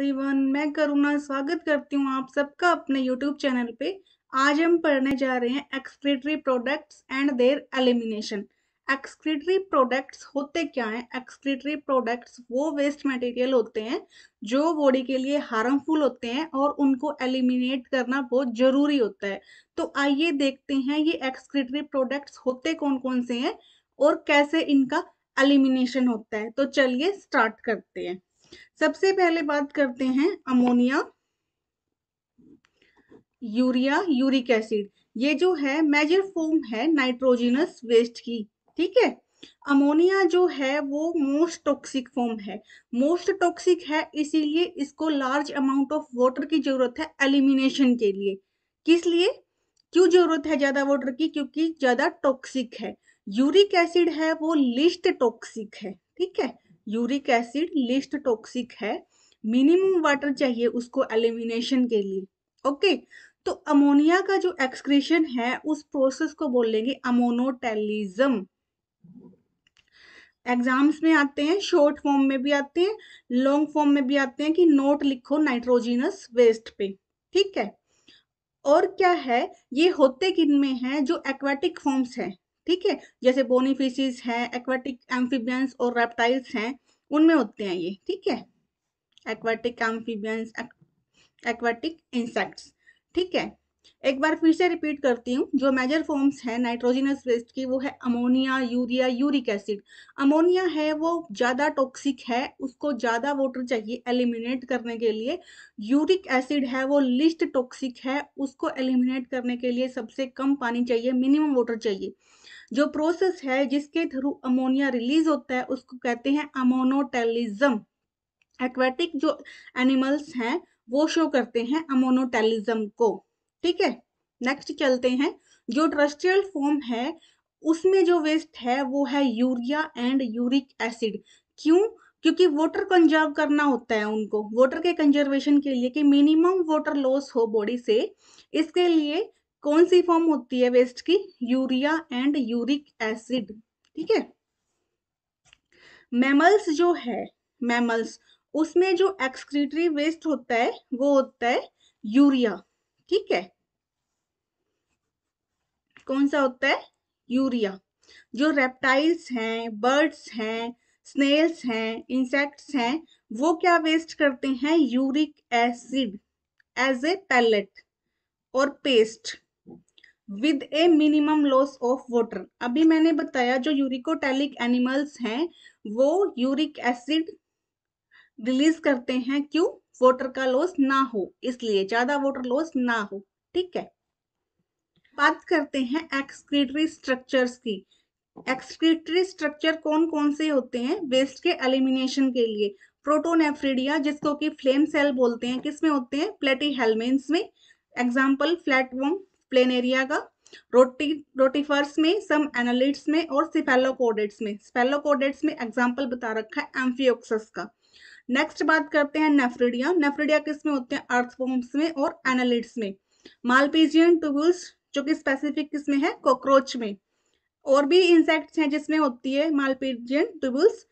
Everyone मैं करुणा स्वागत करती हूँ आप सबका अपने यूट्यूब चैनल पे आज हम पढ़ने जा रहे हैं excretory products and their elimination excretory products होते क्या हैं एक्सक्रीटरी प्रोडक्ट्स वो वेस्ट मटेरियल होते हैं जो बॉडी के लिए हार्मफुल होते हैं और उनको एलिमिनेट करना बहुत ज़रूरी होता है तो आइए देखते हैं ये एक्सक्रीटरी प्रोडक्ट्स होते कौन कौन से हैं और कैसे इनका एलिमिनेशन होता है तो चलिए स्टार्ट करते हैं सबसे पहले बात करते हैं अमोनिया यूरिया यूरिक एसिड ये जो है मेजर फॉर्म है नाइट्रोजिनस वेस्ट की ठीक है अमोनिया जो है वो मोस्ट टॉक्सिक फॉर्म है मोस्ट टॉक्सिक है इसीलिए इसको लार्ज अमाउंट ऑफ वाटर की जरूरत है एलिमिनेशन के लिए किस लिए क्यों जरूरत है ज्यादा वाटर की क्योंकि ज्यादा टॉक्सिक है यूरिक एसिड है वो लिस्ट टॉक्सिक है ठीक है यूरिक एसिड लिस्ट टॉक्सिक है मिनिमम वाटर चाहिए उसको एलिमिनेशन के लिए ओके तो अमोनिया का जो एक्सक्रीशन है उस प्रोसेस को बोलेंगे अमोनोटेलिज्म एग्जाम्स में आते हैं शॉर्ट फॉर्म में भी आते हैं लॉन्ग फॉर्म में भी आते हैं कि नोट लिखो नाइट्रोजिनस वेस्ट पे ठीक है और क्या है ये होते किन में है जो एक्वेटिक फॉर्म्स हैं ठीक है जैसे बोनी फिशेज हैं एक्वाटिक एम्फीबियंस और रेप्टाइल्स हैं उनमें होते हैं ये ठीक है एक्वाटिक एम्फीबियंस एक्वाटिक इंसेक्ट्स ठीक है एक बार फिर से रिपीट करती हूँ जो मेजर फॉर्म्स है नाइट्रोजिनस वेस्ट की वो है ammonia urea uric acid ammonia है वो ज़्यादा टॉक्सिक है उसको ज़्यादा वाटर चाहिए एलिमिनेट करने के लिए यूरिक एसिड है वो लिस्ट टॉक्सिक है उसको एलिमिनेट करने के लिए सबसे कम पानी चाहिए मिनिमम वाटर चाहिए जो प्रोसेस है जिसके थ्रू अमोनिया रिलीज होता है उसको कहते हैं अमोनोटेलिज्म एक्वेटिक जो एनिमल्स हैं वो शो करते हैं अमोनोटेलिज्म को ठीक है नेक्स्ट चलते हैं जो ट्रस्टियल फॉर्म है उसमें जो वेस्ट है वो है यूरिया एंड यूरिक एसिड क्यों क्योंकि वाटर कंजर्व करना होता है उनको वाटर के कंजर्वेशन के लिए कि मिनिमम वाटर लॉस हो बॉडी से इसके लिए कौन सी फॉर्म होती है वेस्ट की यूरिया एंड यूरिक एसिड ठीक है मैमल्स जो है मैमल्स उसमें जो एक्सक्रीटरी वेस्ट होता है वो होता है यूरिया ठीक है कौन सा होता है यूरिया जो रेप्टाइल्स हैं बर्ड्स हैं स्नेल्स हैं इंसेक्ट्स हैं वो क्या वेस्ट करते हैं uric acid as a pellet और paste with a minimum loss of water अभी मैंने बताया जो यूरिकोटेलिक एनिमल्स हैं वो यूरिक एसिड रिलीज करते हैं क्यों वोटर का लॉस ना हो इसलिए ज्यादा वोटर लॉस ना हो ठीक है बात करते हैं एक्सक्रीटरी स्ट्रक्चर्स की एक्सक्रीटरी स्ट्रक्चर कौन कौन से होते हैं वेस्ट के एलिमिनेशन के लिए एफ्रीडिया जिसको कि फ्लेम सेल बोलते हैं किसमें होते हैं प्लेटी हेलमेन में एग्जाम्पल फ्लैटवॉर्म प्लेन एरिया का रोटी रोटीफर्स में सम एनालिट्स में और सिफेलोकोडेट्स में सिफेलोकोडेट्स में एग्जाम्पल बता रखा है एम्फियोक्सस का नेक्स्ट बात करते हैं नेफ्रिडिया नेफ्रिडिया किस में होते हैं अर्थफॉर्म्स में और एनालिट्स में मालपेजियन टूबुल्स जो कि स्पेसिफिक किस में है कॉकरोच में और भी इंसेक्ट्स हैं जिसमें होती है मालपेजियन टूबुल्स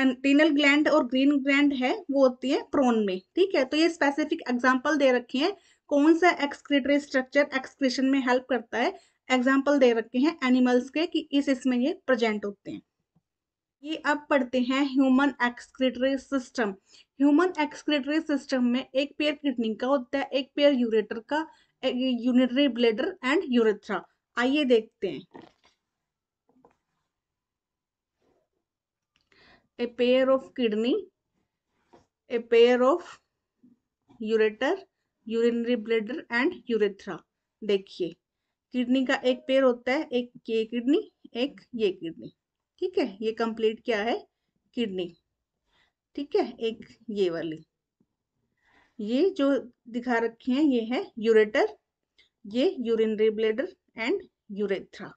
एंटीनल ग्लैंड और ग्रीन ग्लैंड है वो होती है प्रोन में ठीक है तो ये स्पेसिफिक एग्जाम्पल दे रखे हैं कौन सा एक्सक्रीटरी स्ट्रक्चर एक्सक्रीशन में हेल्प करता है एग्जाम्पल दे रखे हैं एनिमल्स के कि इस इसमें ये प्रेजेंट होते हैं ये अब पढ़ते हैं human excretory system human excretory system में एक पेयर किडनी का होता है एक पेयर यूरेटर का यूनिटरी ब्लेडर एंड यूरेथ्रा आइए देखते हैं a pair of kidney a pair of ureter urinary bladder and urethra देखिए किडनी का एक पेयर होता है एक ये किडनी एक ये किडनी ठीक है ये कंप्लीट क्या है किडनी ठीक है एक ये वाली ये जो दिखा रखी है ये है यूरेटर ये यूरिनरी ब्लेडर एंड यूरेथ्रा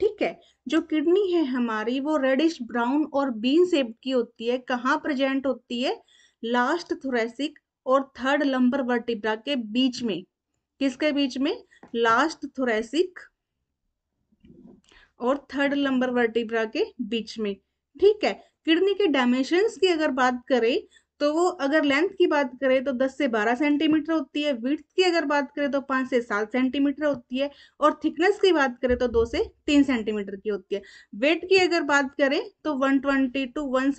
ठीक है जो किडनी है हमारी वो रेडिश ब्राउन और बीन सेप की होती है कहाँ प्रेजेंट होती है लास्ट थोरेसिक और थर्ड लंबर वर्टिब्रा के बीच में किसके बीच में लास्ट थोरेसिक और थर्ड लंबर वर्टिब्रा के बीच में ठीक है किडनी के डायमेंशन की अगर बात करें तो वो अगर लेंथ की बात करें तो 10 से 12 सेंटीमीटर होती है विथ की अगर बात करें तो 5 से 7 सेंटीमीटर होती है और थिकनेस की बात करें तो 2 से 3 सेंटीमीटर की होती है वेट की अगर बात करें तो 120 टू वन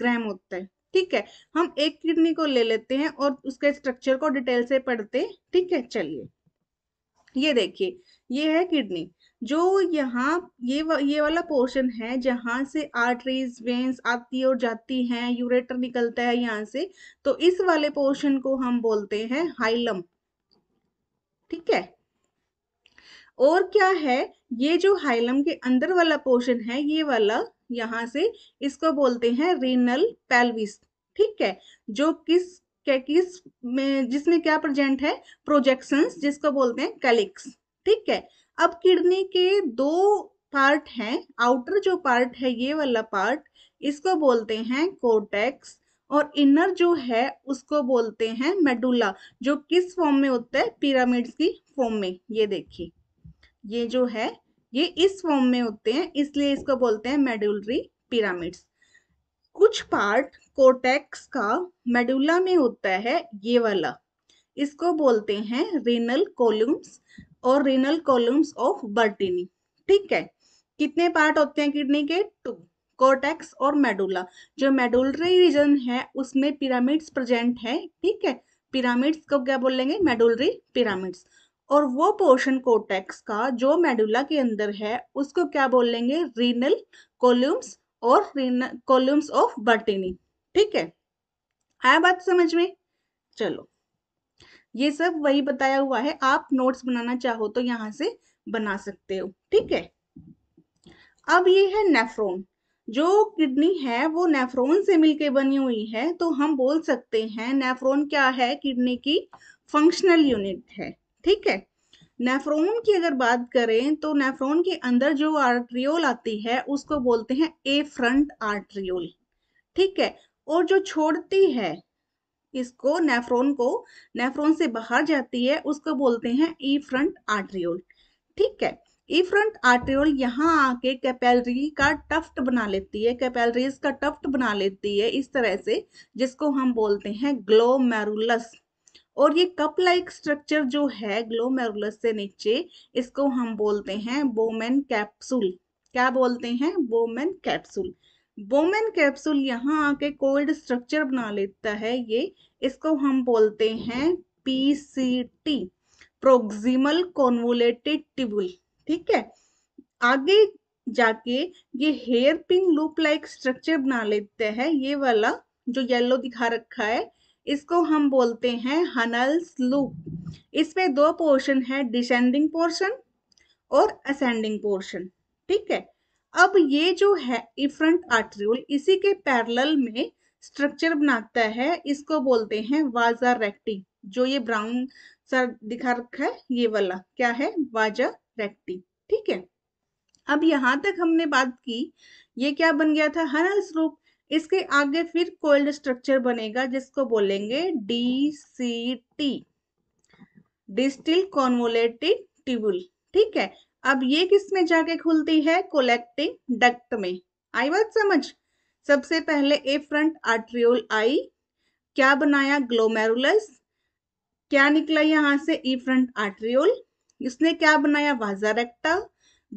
ग्राम होता है ठीक है हम एक किडनी को ले लेते हैं और उसके स्ट्रक्चर को डिटेल से पढ़ते हैं ठीक है चलिए ये देखिए ये है किडनी जो यहाँ ये वा, ये वाला पोर्शन है जहाँ से आर्टरीज वेन्स आती और जाती हैं यूरेटर निकलता है यहाँ से तो इस वाले पोर्शन को हम बोलते हैं हाइलम ठीक है और क्या है ये जो हाइलम के अंदर वाला पोर्शन है ये वाला यहाँ से इसको बोलते हैं रीनल पेल्विस ठीक है जो किस क्या किस में जिसमें क्या प्रेजेंट है प्रोजेक्शंस जिसको बोलते हैं कैलिक्स ठीक है अब किडनी के दो पार्ट हैं आउटर जो पार्ट है ये वाला पार्ट इसको बोलते हैं कोटेक्स और इनर जो है उसको बोलते हैं मेडुला जो किस फॉर्म में होता है पिरामिड्स की फॉर्म में ये देखिए ये जो है ये इस फॉर्म में होते हैं इसलिए इसको बोलते हैं मेडुलरी पिरामिड्स कुछ पार्ट कोटेक्स का मेडुला में होता है ये वाला इसको बोलते हैं रिनल कोल्यूम्स और रीनल कॉलम्स ऑफ बर्टिनी ठीक है कितने पार्ट होते हैं किडनी के टू कोटेक्स और मेडुला जो मेडुलरी रीजन है उसमें पिरामिड्स प्रेजेंट है ठीक है पिरामिड्स को क्या बोलेंगे मेडुलरी पिरामिड्स और वो पोर्शन कोटेक्स का जो मेडुला के अंदर है उसको क्या बोलेंगे रीनल कॉल्यूम्स और कॉल्यूम्स ऑफ बर्टिनी ठीक है आया बात समझ में चलो ये सब वही बताया हुआ है आप नोट्स बनाना चाहो तो यहाँ से बना सकते हो ठीक है अब ये है नेफ्रोन जो किडनी है वो नेफ्रोन से मिलके बनी हुई है तो हम बोल सकते हैं नेफ्रोन क्या है किडनी की फंक्शनल यूनिट है ठीक है नेफ्रोन की अगर बात करें तो नेफ्रोन के अंदर जो आर्ट्रियोल आती है उसको बोलते हैं ए फ्रंट आर्ट्रियोल ठीक है और जो छोड़ती है इसको नेफ्रोन को नेफ्रोन से बाहर जाती है उसको बोलते हैं ई फ्रंट आर्ट्रियोल ठीक है ई फ्रंट आर्ट्रियोल यहाँ आके कैपेलरी का टफ्ट बना लेती है कैपेलरीज का टफ्ट बना लेती है इस तरह से जिसको हम बोलते हैं ग्लोमेरुलस और ये कप लाइक स्ट्रक्चर जो है ग्लोमेरुलस से नीचे इसको हम बोलते हैं बोमेन कैप्सूल क्या बोलते हैं बोमेन कैप्सूल बोमेन कैप्सूल यहाँ आके कोल्ड स्ट्रक्चर बना लेता है ये इसको हम बोलते हैं पीसीटी प्रोक्सिमल कॉन्वोलेटेड ट्यूबुल ठीक है आगे जाके ये hairpin loop like structure बना लेते हैं ये वाला जो येलो दिखा रखा है इसको हम बोलते हैं हनल्स लूप इसमें दो पोर्शन है डिसेंडिंग पोर्शन और असेंडिंग पोर्शन ठीक है अब ये जो है इफ्रंट आर्ट्रियोल इसी के पैरल में स्ट्रक्चर बनाता है इसको बोलते हैं वाजा रेक्टी जो ये ब्राउन सर दिखा रखा है ये वाला क्या है वाजा रेक्टी ठीक है अब यहाँ तक हमने बात की ये क्या बन गया था हनल स्वरूप इसके आगे फिर कोल्ड स्ट्रक्चर बनेगा जिसको बोलेंगे D C T distal convoluted tubule ठीक है अब ये किस में जाके खुलती है कोलेक्टिंग डक्ट में आई बात समझ सबसे पहले ए फ्रंट आर्ट्रियोल आई क्या बनाया ग्लोमेरुलस क्या निकला यहाँ से ई फ्रंट आर्ट्रियोल इसने क्या बनाया वाजा रेक्टा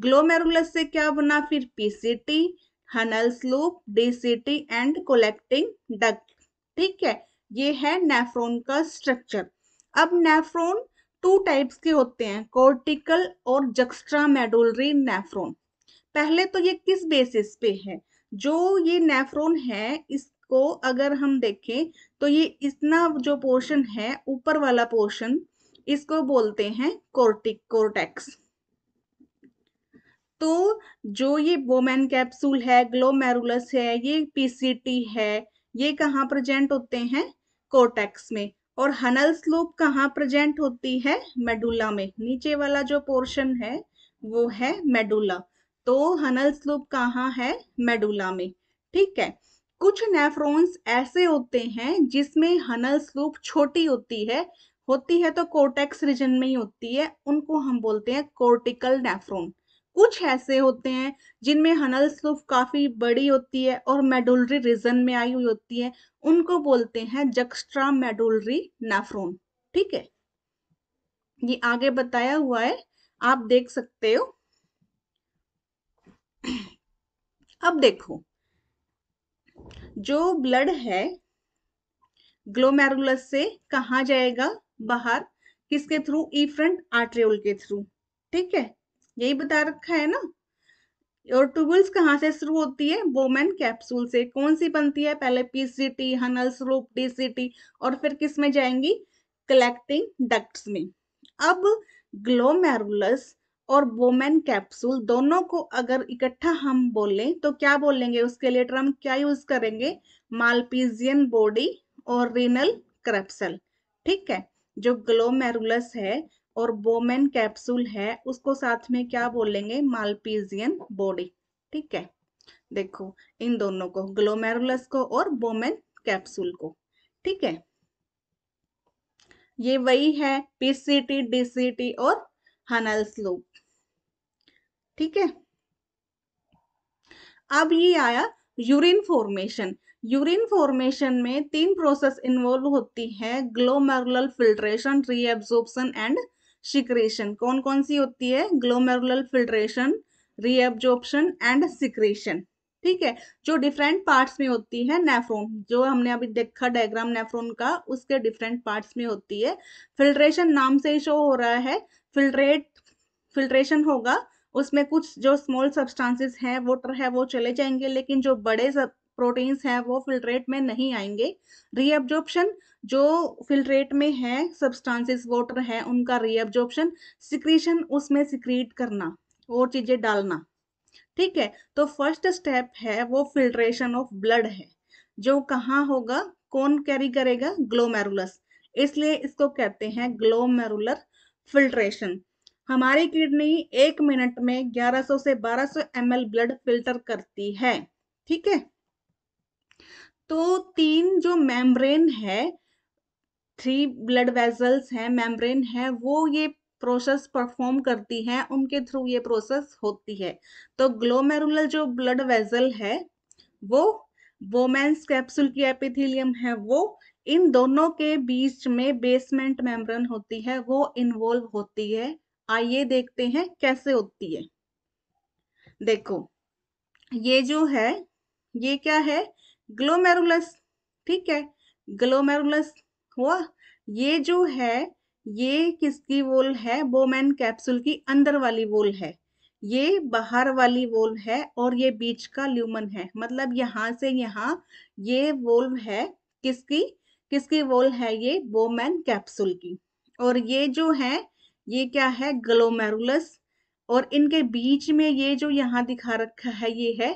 ग्लोमेरुलस से क्या बना फिर PCT Henle's loop DCT and collecting duct ठीक है ये है नेफ्रोन का स्ट्रक्चर अब नेफ्रोन टू टाइप्स के होते हैं कॉर्टिकल और जक्स्ट्रा मेडुलरी नेफ्रोन पहले तो ये किस बेसिस पे है जो ये नेफ्रोन है इसको अगर हम देखें तो ये इतना जो पोर्शन है ऊपर वाला पोर्शन इसको बोलते हैं कोर्टिक कोर्टेक्स तो जो ये वोमेन कैप्सूल है ग्लोमेरुलस है ये पीसीटी है ये कहाँ प्रेजेंट होते हैं कोर्टेक्स में और हनल स्लूप कहाँ प्रेजेंट होती है मेडुला में नीचे वाला जो पोर्शन है वो है मेडुला तो हनल स्लूप कहाँ है मेडुला में ठीक है कुछ नेफ्रोन्स ऐसे होते हैं जिसमें हनल स्लूप छोटी होती है होती है तो कोटेक्स रीजन में ही होती है उनको हम बोलते हैं कोर्टिकल नेफ्रोन कुछ ऐसे होते हैं जिनमें हनल सुफ काफ़ी बड़ी होती है और मेडुलरी रीजन में आई हुई होती है उनको बोलते हैं जक्स्ट्रा मेडुलरी नेफ्रोन ठीक है ये आगे बताया हुआ है आप देख सकते हो अब देखो जो ब्लड है ग्लोमेरुलस से कहा जाएगा बाहर किसके थ्रू ईफ्रंट e आर्ट्रियोल के थ्रू ठीक है यही बता रखा है ना और ट्यूबल्स कहाँ से शुरू होती है बोमेन कैप्सूल से कौन सी बनती है पहले पीसीटी हनल स्लूप डीसीटी और फिर किस में जाएंगी कलेक्टिंग डक्ट्स में अब ग्लोमेरुलस और बोमेन कैप्सूल दोनों को अगर इकट्ठा हम बोलें तो क्या बोलेंगे उसके लिए टर्म क्या यूज करेंगे मालपीजियन बॉडी और रिनल क्रेप्सल ठीक है जो ग्लोमेरुलस है और बोमेन कैप्सूल है उसको साथ में क्या बोलेंगे मालपीजियन बॉडी ठीक है देखो इन दोनों को ग्लोमेरुलस को और बोमेन कैप्सूल को ठीक है ये वही है पीसीटी डीसीटी और हनल स्लोप ठीक है अब ये आया यूरिन फॉर्मेशन यूरिन फॉर्मेशन में तीन प्रोसेस इन्वॉल्व होती है glomerular filtration reabsorption and secretion कौन कौन सी होती है glomerular filtration reabsorption and secretion ठीक है जो डिफरेंट पार्ट्स में होती है नेफ्रोन जो हमने अभी देखा डायग्राम नेफ्रोन का उसके डिफरेंट पार्ट्स में होती है फिल्ट्रेशन नाम से ही शो हो रहा है फिल्ट्रेट फिल्ट्रेशन होगा उसमें कुछ जो स्मॉल सब्सटेंसेस हैं वो है वो चले जाएंगे लेकिन जो बड़े प्रोटीन्स हैं वो फिल्ट्रेट में नहीं आएंगे रीअब्जॉर्प्शन जो फिल्ट्रेट में है सब्सटेंसेस वाटर है उनका रीअब्जॉर्प्शन सिक्रीशन उसमें सिक्रीट करना और चीज़ें डालना ठीक है तो फर्स्ट स्टेप है वो फिल्ट्रेशन ऑफ ब्लड है जो कहाँ होगा कौन कैरी करेगा ग्लोमेरुलस इसलिए इसको कहते हैं ग्लोमेरुलर फिल्ट्रेशन हमारी किडनी एक मिनट में 1100 से 1200 ml ब्लड फिल्टर करती है ठीक है तो तीन जो मेम्ब्रेन है थ्री ब्लड वेजल्स हैं मेम्ब्रेन है वो ये प्रोसेस परफॉर्म करती हैं उनके थ्रू ये प्रोसेस होती है तो ग्लोमेरुलर जो ब्लड वेजल है वो वोमेंस कैप्सूल की एपिथीलियम है वो इन दोनों के बीच में बेसमेंट मेम्ब्रेन होती है वो इन्वॉल्व होती है आइए देखते हैं कैसे होती है देखो ये जो है ये क्या है ग्लोमेरुलस ठीक है ग्लोमेरुलस हुआ ये जो है ये किसकी वोल है बोमैन कैप्सूल की अंदर वाली वोल है ये बाहर वाली वोल्व है और ये बीच का ल्यूमन है मतलब यहां से यहाँ ये वोल्व है किसकी किसकी वोल्व है ये बोमैन कैप्सूल की और ये जो है ये क्या है ग्लोमेरुलस और इनके बीच में ये जो यहाँ दिखा रखा है ये है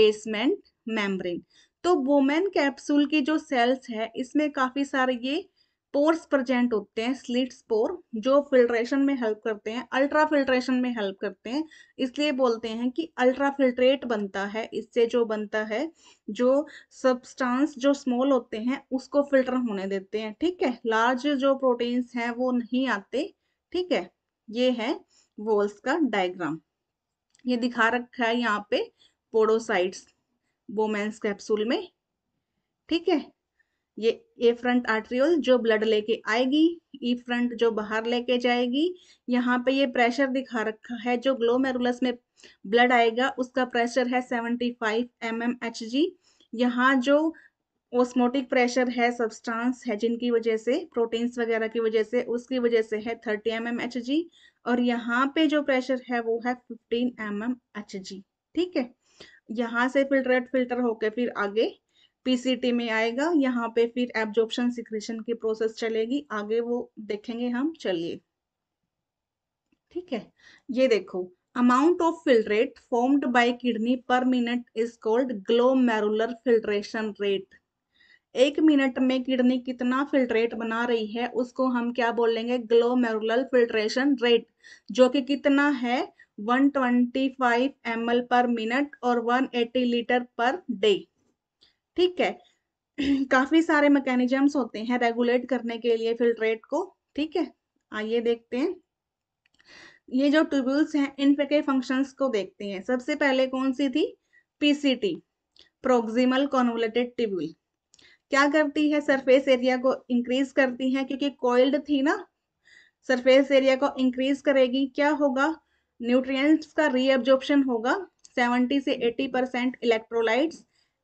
बेसमेंट मेम्ब्रेन तो वोमेन कैप्सूल की जो सेल्स है इसमें काफ़ी सारे ये पोर्स प्रजेंट होते हैं स्लिट स्पोर जो फिल्ट्रेशन में हेल्प करते हैं अल्ट्रा फिल्ट्रेशन में हेल्प करते हैं इसलिए बोलते हैं कि अल्ट्रा फिल्ट्रेट बनता है इससे जो बनता है जो सब्सटेंस जो स्मॉल होते हैं उसको फिल्टर होने देते हैं ठीक है लार्ज जो प्रोटीन्स हैं वो नहीं आते ठीक है ये है वोल्स का डायग्राम ये दिखा रखा है यहाँ पे पोडोसाइट्स बोमेंस कैप्सूल में ठीक है ये ए फ्रंट आर्ट्रियोल जो ब्लड लेके आएगी ई e फ्रंट जो बाहर लेके जाएगी यहाँ पे ये प्रेशर दिखा रखा है जो ग्लोमेरुलस में ब्लड आएगा उसका प्रेशर है 75 five M M H G यहाँ जो ओस्मोटिक प्रेशर है सब्सटेंस है जिनकी वजह से प्रोटीन्स वगैरह की वजह से उसकी वजह से है 30 एम एम एच जी और यहाँ पे जो प्रेशर है वो है 15 एम एम एच जी ठीक है यहाँ से फिल्ट्रेट फिल्टर होके फिर आगे पीसीटी में आएगा यहाँ पे फिर एब्जॉर्प्शन सिक्रेशन की प्रोसेस चलेगी आगे वो देखेंगे हम चलिए ठीक है ये देखो amount of filtrate formed by kidney per minute is called glomerular filtration rate एक मिनट में किडनी कितना फिल्ट्रेट बना रही है उसको हम क्या बोलेंगे ग्लोमेरुलर फिल्ट्रेशन रेट जो कि कितना है 125 ml पर मिनट और 180 लीटर पर डे ठीक है काफी सारे मैकेनिजम्स होते हैं रेगुलेट करने के लिए फिल्ट्रेट को ठीक है आइए देखते हैं ये जो ट्यूबुल्स हैं इन पे के फंक्शंस को देखते हैं सबसे पहले कौन सी थी पीसीटी प्रोक्सिमल कॉन्वलेटेड ट्यूबुल क्या करती है सरफेस एरिया को इंक्रीज करती है क्योंकि कोइल्ड थी ना सरफेस एरिया को इंक्रीज करेगी क्या होगा न्यूट्रिएंट्स का रीअब्जॉर्प्शन होगा 70 से 80 percent electrolyte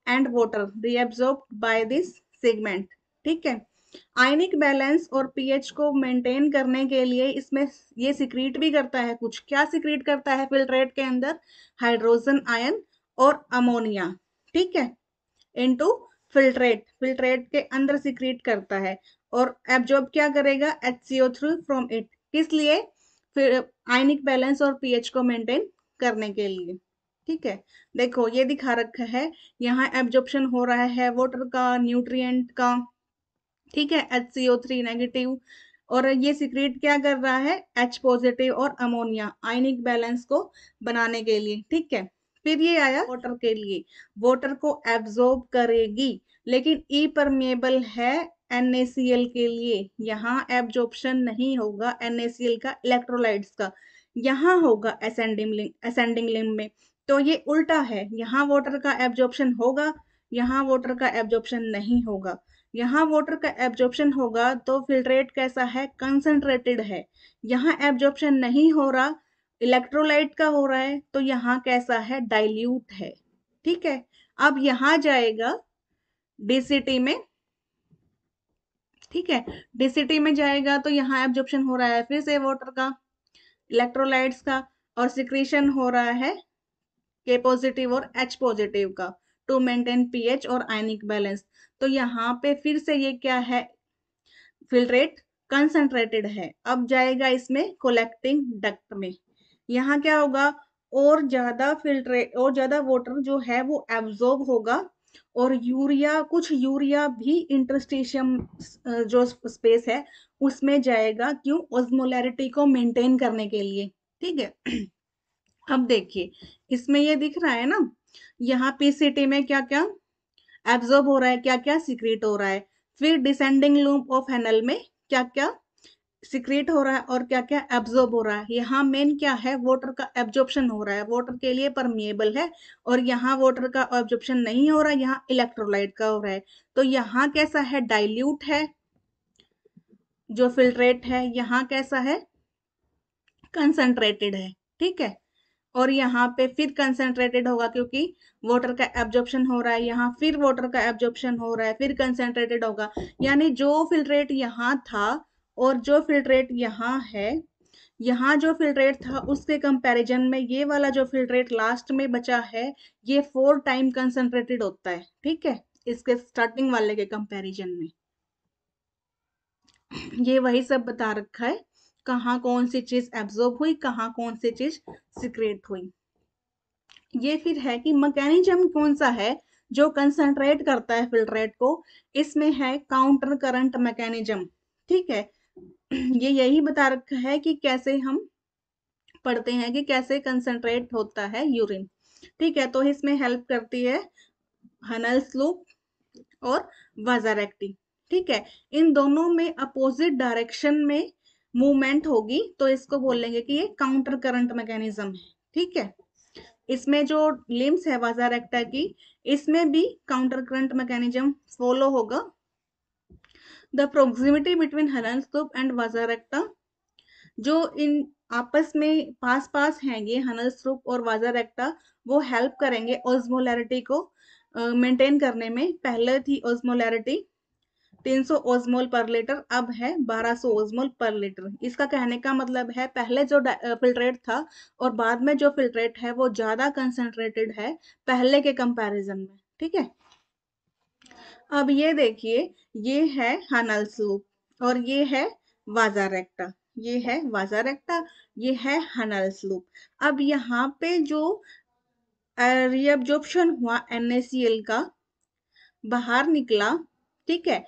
and water reabsorb by this segment ठीक है आयनिक बैलेंस और पीएच को मेंटेन करने के लिए इसमें ये सिक्रीट भी करता है कुछ क्या सिक्रीट करता है फिल्ट्रेट के अंदर हाइड्रोजन आयन और अमोनिया ठीक है इनटू फिल्ट्रेट फिल्ट्रेट के अंदर सिक्रीट करता है और एब्जॉर्ब क्या करेगा एच थ्रू फ्रॉम इट किस लिए फिर आयनिक बैलेंस और पीएच को मेंटेन करने के लिए ठीक है देखो ये दिखा रखा है यहाँ एब्जॉर्प्शन हो रहा है वाटर का न्यूट्रिएंट का ठीक है H C O three negative और ये सिक्रेट क्या कर रहा है एच पॉजिटिव और अमोनिया आयनिक बैलेंस को बनाने के लिए ठीक है फिर ये आया वाटर के लिए वाटर को एब्जॉर्ब करेगी लेकिन ई e परमेबल है एन के लिए यहाँ एब्जॉर्प्शन नहीं होगा एन का इलेक्ट्रोलाइट्स का यहाँ होगा असेंडिंग लिंग असेंडिंग लिंग में तो ये उल्टा है यहाँ वाटर का एब्जॉर्प्शन होगा यहाँ वाटर का एब्जॉर्प्शन नहीं होगा यहाँ वाटर का एब्जॉर्प्शन होगा तो फिल्ट्रेट कैसा है कंसनट्रेटेड है यहाँ एब्जॉर्प्शन नहीं हो रहा इलेक्ट्रोलाइट का हो रहा है तो यहाँ कैसा है डाइल्यूट है ठीक है अब यहाँ जाएगा डीसीटी में ठीक है डेसिटी में जाएगा तो यहाँ एब्जॉर्प्शन हो रहा है फिर से वाटर का इलेक्ट्रोलाइट्स का और सिक्रीशन हो रहा है के पॉजिटिव और एच पॉजिटिव का टू मेंटेन पीएच और आयनिक बैलेंस तो यहाँ पे फिर से ये क्या है फिल्ट्रेट कंसंट्रेटेड है अब जाएगा इसमें कोलेक्टिंग डक्ट में यहाँ क्या होगा और ज्यादा फिल्ट्रेट और ज्यादा वॉटर जो है वो एब्जॉर्ब होगा और यूरिया कुछ यूरिया भी इंटरस्टेशियम जो स्पेस है उसमें जाएगा क्यों ओस्मोलैरिटी को मेंटेन करने के लिए ठीक है अब देखिए इसमें ये दिख रहा है ना यहाँ सी टी में क्या क्या एब्जॉर्ब हो रहा है क्या क्या सिक्रेट हो रहा है फिर डिसेंडिंग लूप ऑफ एनल में क्या क्या सिक्रेट हो रहा है और क्या क्या एब्जॉर्ब हो रहा है यहाँ मेन क्या है वाटर का एब्जॉर्प्शन हो रहा है वाटर के लिए परमिएबल है और यहाँ वाटर का एब्जॉर्प्शन नहीं हो रहा है यहाँ इलेक्ट्रोलाइट का हो रहा है तो यहाँ कैसा है डाइल्यूट है जो फिल्ट्रेट है यहाँ कैसा है कंसनट्रेटेड है ठीक है और यहाँ पे फिर कंसेंट्रेटेड होगा क्योंकि वाटर का एब्जॉर्प्शन हो रहा है यहाँ फिर वाटर का एब्जॉर्प्शन हो रहा है फिर कंसेंट्रेटेड होगा यानी जो फिल्ट्रेट यहाँ था और जो फिल्ट्रेट यहाँ है यहाँ जो फिल्ट्रेट था उसके कंपैरिजन में ये वाला जो फिल्ट्रेट लास्ट में बचा है ये फोर टाइम कंसनट्रेटेड होता है ठीक है इसके स्टार्टिंग वाले के कंपैरिजन में ये वही सब बता रखा है कहाँ कौन सी चीज एब्जॉर्ब हुई कहाँ कौन सी चीज सिक्रेट हुई ये फिर है कि मैकेनिज्म कौन सा है जो कंसंट्रेट करता है फिल्ट्रेट को इसमें है काउंटर करंट मैकेनिज्म ठीक है ये यही बता रखा है कि कैसे हम पढ़ते हैं कि कैसे कंसंट्रेट होता है यूरिन ठीक है तो इसमें हेल्प करती है हनल स्लूप और वाजारेक्टी ठीक है इन दोनों में अपोजिट डायरेक्शन में मूवमेंट होगी तो इसको बोलेंगे कि ये काउंटर करंट मैकेनिज्म है ठीक है इसमें जो लिम्स है वाजारेक्टा की इसमें भी काउंटर करंट मैकेनिज्म फॉलो होगा द प्रोक्सिमिटी बिटवीन हनन स्तूप एंड वाजारेक्टा जो इन आपस में पास पास हैंगे ये हनल स्तूप और वाजारेक्टा वो हेल्प करेंगे ओजमोलैरिटी को मेंटेन uh, करने में पहले थी ओजमोलैरिटी 300 ओजमोल पर लीटर अब है 1200 ओजमोल पर लीटर इसका कहने का मतलब है पहले जो फिल्ट्रेट था और बाद में जो फिल्ट्रेट है वो ज़्यादा कंसनट्रेटेड है पहले के कंपैरिजन में ठीक है अब ये देखिए ये है हनल स्लूप और ये है वाजा रेक्टा ये है वाजा रेक्टा ये है हनल स्लूप अब यहाँ पे जो रिएब्जॉर्प्शन हुआ एन का बाहर निकला ठीक है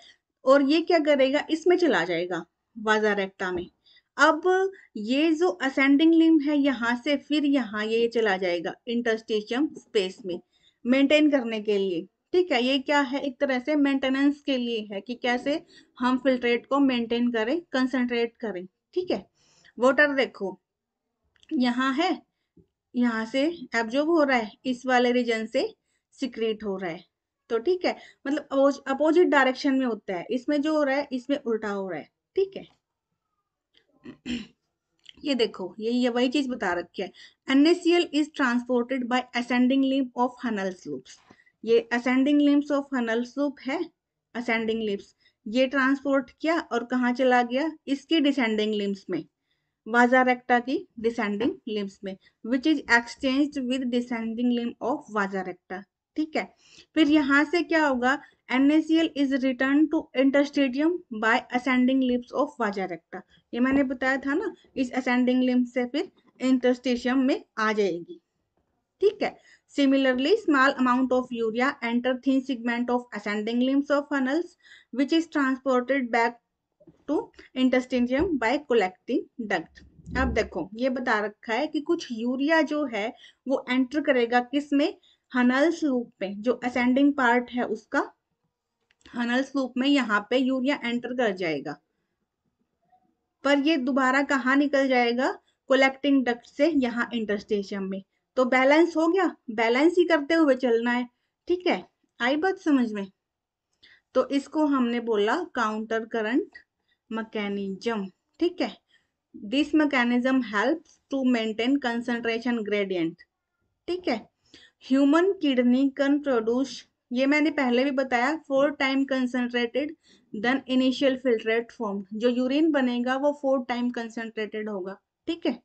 और ये क्या करेगा इसमें चला जाएगा वाजा रेक्टा में अब ये जो असेंडिंग लिम है यहाँ से फिर यहाँ ये चला जाएगा इंटरस्टेशियम स्पेस में मेंटेन करने के लिए ठीक है ये क्या है एक तरह से मेंटेनेंस के लिए है कि कैसे हम फिल्ट्रेट को मेंटेन करें कंसनट्रेट करें ठीक है वोटर देखो यहाँ है यहाँ से एब्जॉर्ब हो रहा है इस वाले रीजन से सिक्रेट हो रहा है तो ठीक है मतलब अपोजिट डायरेक्शन में होता है इसमें जो हो रहा है इसमें उल्टा हो रहा है ठीक है ये देखो ये ये वही चीज बता रखी है NaCl is transported by ascending limb of Henle's loops ये ascending limbs of Henle loop है असेंडिंग लिम्स ये ट्रांसपोर्ट किया और कहाँ चला गया इसकी डिसेंडिंग लिम्स में वाजा रेक्टा की डिसेंडिंग लिम्स में which is exchange with descending limb of vasa recta ठीक है फिर यहाँ से क्या होगा NaCl is return to interstitium by ascending limbs of vasa recta ये मैंने बताया था ना इस असेंडिंग लिम्स से फिर इंटरस्टेडियम में आ जाएगी ठीक है Similarly, small amount of urea enter thin segment of ascending limbs of funnels which is transported back to intestinium by collecting duct. अब देखो ये बता रखा है कि कुछ यूरिया जो है वो एंटर करेगा किस में हनल्स लूप में जो असेंडिंग पार्ट है उसका हनल्स लूप में यहाँ पे यूरिया एंटर कर जाएगा पर ये दोबारा कहा निकल जाएगा कोलेक्टिंग डक्ट से यहाँ इंटरस्टेशन में तो बैलेंस हो गया बैलेंस ही करते हुए चलना है ठीक है आई बात समझ में तो इसको हमने बोला काउंटर करंट मकैनिज्म ठीक है this mechanism help to maintain concentration gradient ठीक है ह्यूमन किडनी कन प्रोड्यूस ये मैंने पहले भी बताया four time concentrated than initial filtrate form जो यूरिन बनेगा वो फोर टाइम कंसंट्रेटेड होगा ठीक है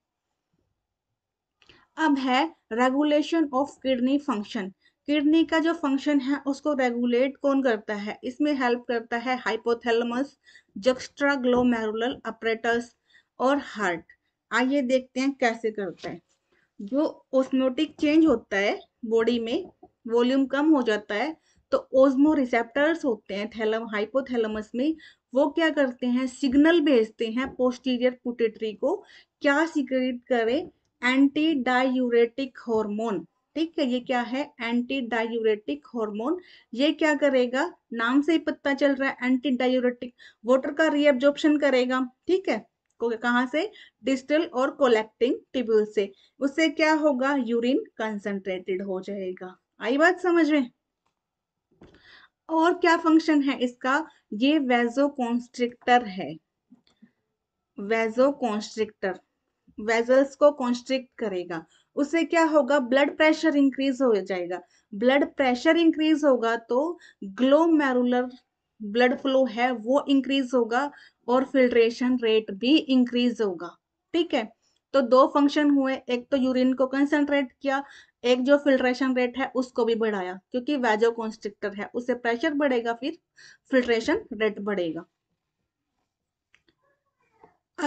अब है regulation of kidney function kidney का जो फंक्शन है उसको रेगुलेट कौन करता है इसमें हेल्प करता है हाइपोथेलमस जक्स्ट्रा ग्लोमेरुलर अपरेटस और हार्ट आइए देखते हैं कैसे करता है जो ओस्मोटिक चेंज होता है बॉडी में वॉल्यूम कम हो जाता है तो ओजमो रिसेप्टर्स होते हैं थैलम हाइपोथैलेमस में वो क्या करते हैं सिग्नल भेजते हैं पोस्टीरियर पुटेट्री को क्या सिक्रेट करें एंटी डायूरेटिक हॉर्मोन ठीक है ये क्या है एंटी डायूरेटिक हॉर्मोन ये क्या करेगा नाम से ही पता चल रहा है एंटी डायूरेटिक वॉटर का रीअब्जॉर्प्शन करेगा ठीक है कहा से डिस्टल और कोलेक्टिंग टिब्यूल से उससे क्या होगा यूरिन कंसंट्रेटेड हो जाएगा आई बात समझ में और क्या फंक्शन है इसका ये वेजो कॉन्स्ट्रिक्टर है वेजो कॉन्स्ट्रिक्टर वेजल्स को कॉन्स्ट्रिक्ट करेगा उससे क्या होगा ब्लड प्रेशर इंक्रीज हो जाएगा ब्लड प्रेशर इंक्रीज होगा तो ग्लोमेरुलर ब्लड फ्लो है वो इंक्रीज होगा और फिल्ट्रेशन रेट भी इंक्रीज होगा ठीक है तो दो फंक्शन हुए एक तो यूरिन को कंसंट्रेट किया एक जो फिल्ट्रेशन रेट है उसको भी बढ़ाया क्योंकि वेजो कॉन्स्ट्रिक्टर है उससे प्रेशर बढ़ेगा फिर फिल्ट्रेशन रेट बढ़ेगा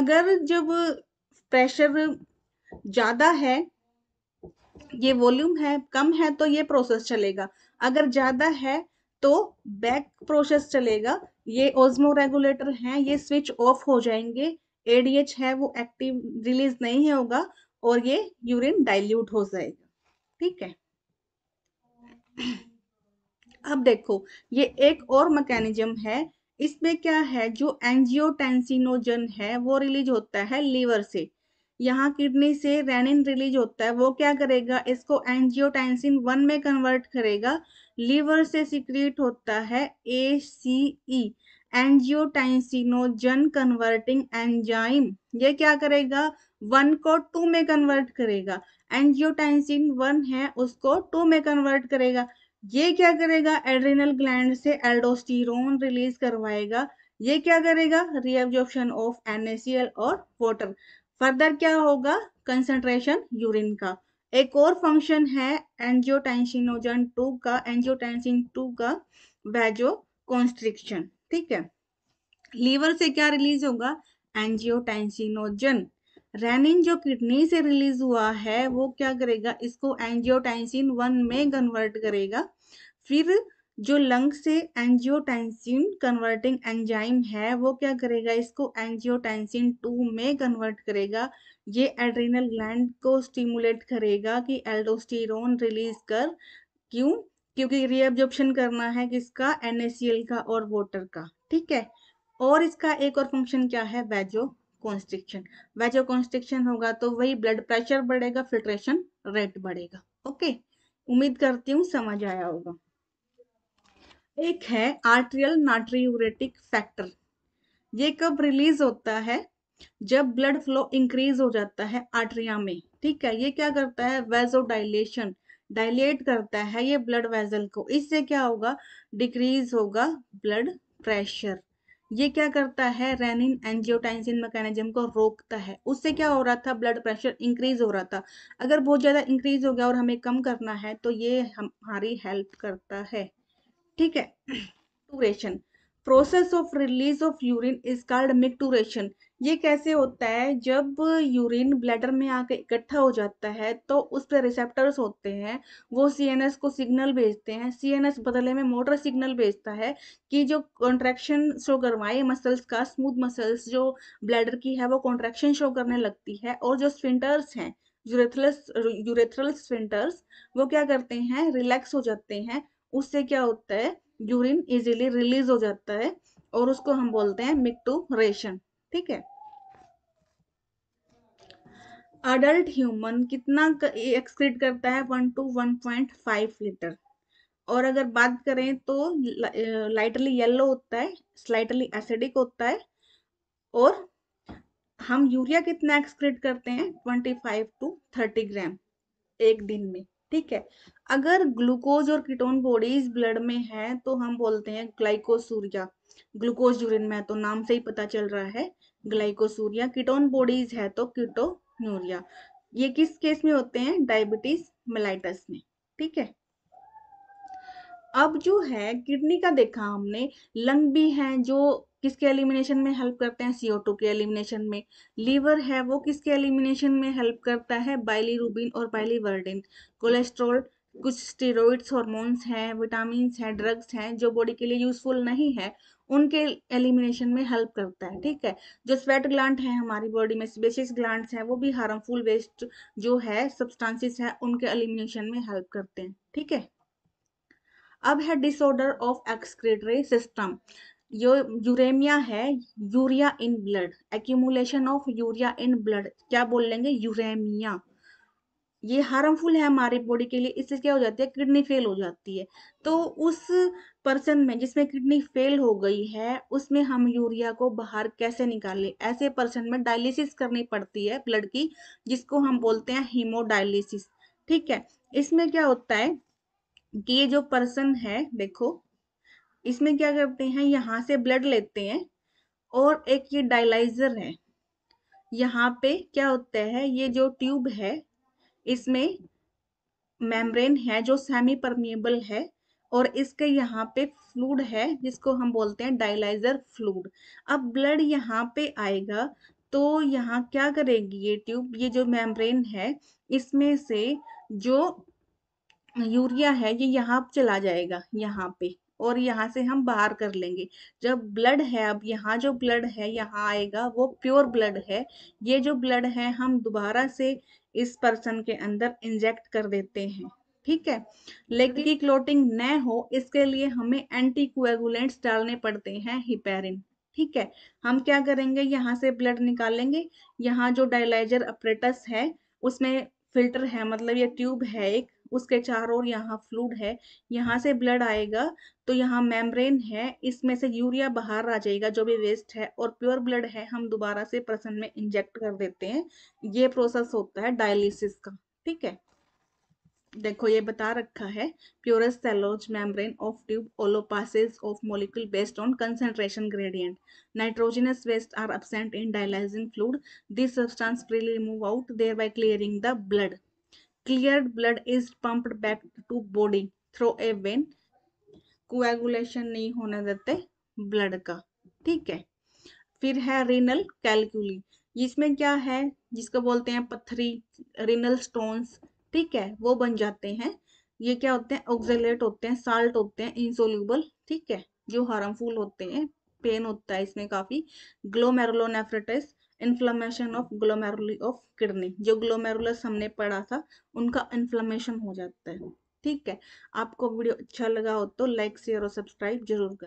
अगर जब प्रेशर ज़्यादा है ये वॉल्यूम है कम है तो ये प्रोसेस चलेगा अगर ज़्यादा है तो बैक प्रोसेस चलेगा ये ओजमो रेगुलेटर है ये स्विच ऑफ हो जाएंगे एडीएच है वो एक्टिव रिलीज नहीं होगा और ये यूरिन डाइल्यूट हो जाएगा ठीक है अब देखो ये एक और मैकेनिज्म है इसमें क्या है जो एंजियोटेंसिनोजन है वो रिलीज होता है लीवर से यहाँ किडनी से रेनिन रिलीज होता है वो क्या करेगा इसको एंजियोटेंसिन वन में कन्वर्ट करेगा लीवर से सिक्रीट होता है A C E e, angiotensinogen converting enzyme ये क्या करेगा वन को टू में कन्वर्ट करेगा एंजियोटेंसिन वन है उसको टू में कन्वर्ट करेगा ये क्या करेगा एड्रिनल ग्लैंड से एल्डोस्टीरोन रिलीज करवाएगा ये क्या करेगा रीएब्जॉर्प्शन ऑफ एनएसीएल और वाटर फर्दर क्या होगा कंसेंट्रेशन यूरिन का एक और फंक्शन है एंजियोटेंशिनोजन टू का एंजियोटेंसिन टू का वेजो कॉन्स्ट्रिक्शन ठीक है लीवर से क्या रिलीज होगा एंजियोटेंशिनोजन रेनिन जो किडनी से रिलीज हुआ है वो क्या करेगा इसको एंजियोटेंसिन वन में कन्वर्ट करेगा फिर जो लंग से एंजियोटेंसिन कन्वर्टिंग एंजाइम है वो क्या करेगा इसको एंजियोटेंसिन टू में कन्वर्ट करेगा ये एड्रीनल ग्लैंड को स्टिमुलेट करेगा कि एल्डोस्टीरोन रिलीज कर क्यों क्योंकि रीअब्जॉर्प्शन करना है किसका एन का और वोटर का ठीक है और इसका एक और फंक्शन क्या है वेजो कॉन्स्ट्रिक्शन वेजो कॉन्स्ट्रिक्शन होगा तो वही ब्लड प्रेशर बढ़ेगा फिल्ट्रेशन रेट बढ़ेगा ओके उम्मीद करती हूँ समझ आया होगा एक है आर्ट्रियल नाट्रियोरेटिक फैक्टर ये कब रिलीज होता है जब ब्लड फ्लो इंक्रीज हो जाता है आर्ट्रिया में ठीक है ये क्या करता है वेजो डाइलेशन डायलेट करता है ये ब्लड वेजल को इससे क्या होगा डिक्रीज होगा ब्लड प्रेशर ये क्या करता है रेनिन एंजियोटेंसिन मैकेनिज्म को रोकता है उससे क्या हो रहा था ब्लड प्रेशर इंक्रीज हो रहा था अगर बहुत ज़्यादा इंक्रीज हो गया और हमें कम करना है तो ये हमारी हेल्प करता है ठीक है टूरेशन process of release of urine is called micturition ये कैसे होता है जब यूरिन ब्लैडर में आके इकट्ठा हो जाता है तो उस पर रिसेप्टर्स होते हैं वो सीएनएस को सिग्नल भेजते हैं सीएनएस बदले में मोटर सिग्नल भेजता है कि जो कॉन्ट्रैक्शन शो करवाए मसल्स का स्मूथ मसल्स जो ब्लैडर की है वो कॉन्ट्रैक्शन शो करने लगती है और जो स्विंटर्स हैं यूरेथ्रल यूरेथ्रल स्विंटर्स वो क्या करते हैं रिलैक्स हो जाते हैं उससे क्या होता है यूरिन इजीली रिलीज हो जाता है और उसको हम बोलते हैं मिक्टूरेशन ठीक है अडल्ट ह्यूमन कितना एक्सक्रीट करता है one two one point five litre और अगर बात करें तो लाइटली येलो होता है स्लाइटली एसिडिक होता है और हम यूरिया कितना एक्सक्रीट करते हैं twenty five to thirty gram एक दिन में ठीक है अगर ग्लूकोज और कीटोन बॉडीज ब्लड में है तो हम बोलते हैं ग्लाइकोसूरिया ग्लूकोज यूरिन में तो नाम से ही पता चल रहा है ग्लाइकोसूरिया कीटोन बॉडीज है तो कीटोन्यूरिया ये किस केस में होते हैं डायबिटीज मिलाइटस में ठीक है अब जो है किडनी का देखा हमने लंग भी है जो किसके एलिमिनेशन में हेल्प करते हैं टू के एलिमिनेशन में लीवर है वो किसके एलिमिनेशन में हेल्प करता है बाइली रूबिन और बाइली वर्डिन कोलेस्ट्रोल कुछ स्टीरोइड्स हॉर्मोन्स हैं विटामिन हैं ड्रग्स हैं जो बॉडी के लिए यूजफुल नहीं है उनके एलिमिनेशन में हेल्प करता है ठीक है जो स्वेट ग्लांट है हमारी बॉडी में स्पेशिस ग्लांट है वो भी हार्मफुल वेस्ट जो है सब्सटेंसेस है उनके एलिमिनेशन में हेल्प करते हैं ठीक है अब है डिसऑर्डर ऑफ एक्सक्रेटरी सिस्टम यो यूरेमिया है urea in blood accumulation of urea in blood क्या बोल लेंगे यूरेमिया ये हार्मफुल है हमारे बॉडी के लिए इससे क्या हो जाती है किडनी फेल हो जाती है तो उस पर्सन में जिसमें किडनी फेल हो गई है उसमें हम यूरिया को बाहर कैसे निकालें ऐसे पर्सन में डायलिसिस करनी पड़ती है ब्लड की जिसको हम बोलते हैं हीमोडायलिसिस ठीक है इसमें क्या होता है कि ये जो पर्सन है देखो इसमें क्या करते हैं यहाँ से ब्लड लेते हैं और एक ये डायलाइजर है यहाँ पे क्या होता है ये जो ट्यूब है इसमें मेम्ब्रेन है जो सेमी परमिएबल है और इसके यहाँ पे फ्लूड है जिसको हम बोलते हैं डायलाइजर फ्लूड अब ब्लड यहाँ पे आएगा तो यहाँ क्या करेगी ये ट्यूब ये जो मेम्ब्रेन है इसमें से जो यूरिया है ये यहाँ चला जाएगा यहाँ पे और यहाँ से हम बाहर कर लेंगे जब ब्लड है अब यहाँ जो ब्लड है यहाँ आएगा वो प्योर ब्लड है ये जो ब्लड है हम दोबारा से इस पर्सन के अंदर इंजेक्ट कर देते हैं ठीक है लेकिन क्लोटिंग न हो इसके लिए हमें एंटी कोएगुलेंट्स डालने पड़ते हैं हिपेरिन ठीक है हम क्या करेंगे यहाँ से ब्लड निकालेंगे यहाँ जो डायलाइजर अपरेटस है उसमें फिल्टर है मतलब ये ट्यूब है एक उसके चारों ओर यहाँ फ्लूड है यहाँ हम्म। से ब्लड आएगा तो यहाँ मेम्ब्रेन है इसमें से यूरिया बाहर आ जाएगा जो भी वेस्ट है और प्योर ब्लड है हम दोबारा से प्रसन्न में इंजेक्ट कर देते हैं ये प्रोसेस होता है डायलिसिस का ठीक है देखो ये बता रखा है porous cellulose membrane of tube allow passage of molecule based on concentration gradient nitrogenous waste are absent in dialysing fluid this substance freely remove out thereby clearing the blood cleared blood is pumped back to body through a vein coagulation नहीं होने देते blood का ठीक है फिर है renal calculi इसमें क्या है जिसको बोलते हैं पथरी renal stones ठीक है वो बन जाते हैं ये क्या होते हैं ऑक्जेलेट होते हैं साल्ट होते हैं इंसोल्यूबल ठीक है जो हार्मफुल होते हैं पेन होता है इसमें काफ़ी glomerulonephritis inflammation of glomeruli of kidney जो ग्लोमेरुलस हमने पढ़ा था उनका इन्फ्लामेशन हो जाता है ठीक है आपको वीडियो अच्छा लगा हो तो लाइक शेयर और सब्सक्राइब जरूर करें